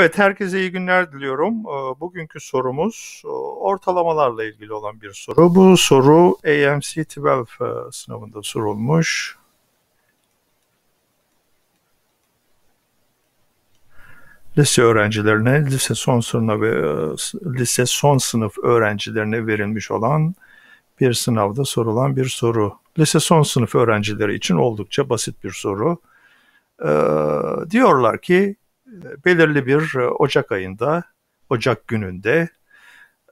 Evet, herkese iyi günler diliyorum. Ee, bugünkü sorumuz e, ortalamalarla ilgili olan bir soru. Bu soru AMC-12 e, sınavında sorulmuş. Lise öğrencilerine, lise son sınıf ve e, lise son sınıf öğrencilerine verilmiş olan bir sınavda sorulan bir soru. Lise son sınıf öğrencileri için oldukça basit bir soru. Ee, diyorlar ki belirli bir e, Ocak ayında, Ocak gününde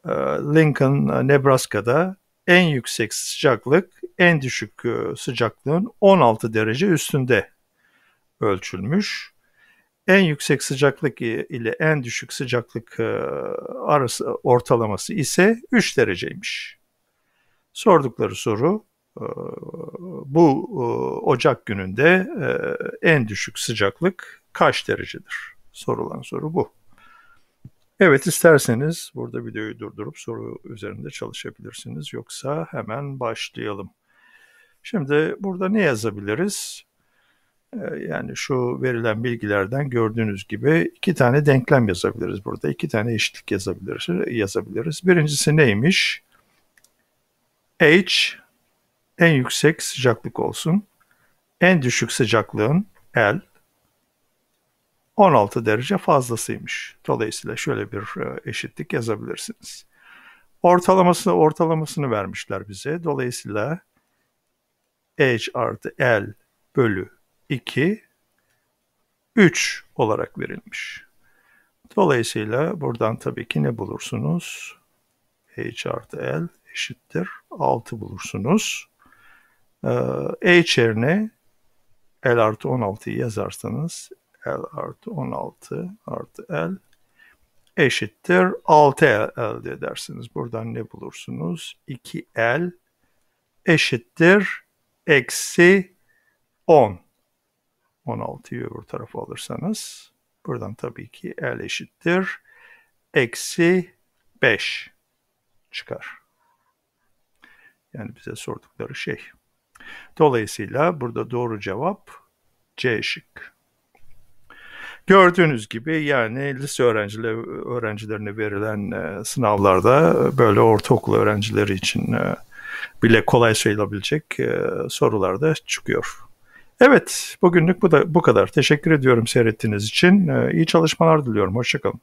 e, Lincoln, e, Nebraska'da en yüksek sıcaklık en düşük sıcaklığın 16 derece üstünde ölçülmüş. En yüksek sıcaklık ile en düşük sıcaklık arası ortalaması ise 3 dereceymiş. Sordukları soru ee, bu e, Ocak gününde e, en düşük sıcaklık kaç derecedir? Sorulan soru bu. Evet isterseniz burada videoyu durdurup soru üzerinde çalışabilirsiniz. Yoksa hemen başlayalım. Şimdi burada ne yazabiliriz? Ee, yani şu verilen bilgilerden gördüğünüz gibi iki tane denklem yazabiliriz burada. iki tane eşitlik yazabiliriz. yazabiliriz. Birincisi neymiş? H en yüksek sıcaklık olsun. En düşük sıcaklığın L 16 derece fazlasıymış. Dolayısıyla şöyle bir e, eşitlik yazabilirsiniz. Ortalamasını ortalamasını vermişler bize. Dolayısıyla H artı L bölü 2 3 olarak verilmiş. Dolayısıyla buradan tabii ki ne bulursunuz? H artı L eşittir 6 bulursunuz. Ee, H yerine L artı 16'yı yazarsanız L artı 16 artı L eşittir 6 elde edersiniz. Buradan ne bulursunuz? 2L eşittir eksi 10. 16'yı öbür tarafa alırsanız buradan tabii ki L eşittir eksi 5 çıkar. Yani bize sordukları şey. Dolayısıyla burada doğru cevap C şık. Gördüğünüz gibi yani lise öğrenciler, öğrencilerine verilen e, sınavlarda böyle ortaokul öğrencileri için e, bile kolay sayılabilecek e, sorular da çıkıyor. Evet, bugünlük bu da bu kadar. Teşekkür ediyorum seyrettiğiniz için. E, iyi çalışmalar diliyorum. Hoşçakalın.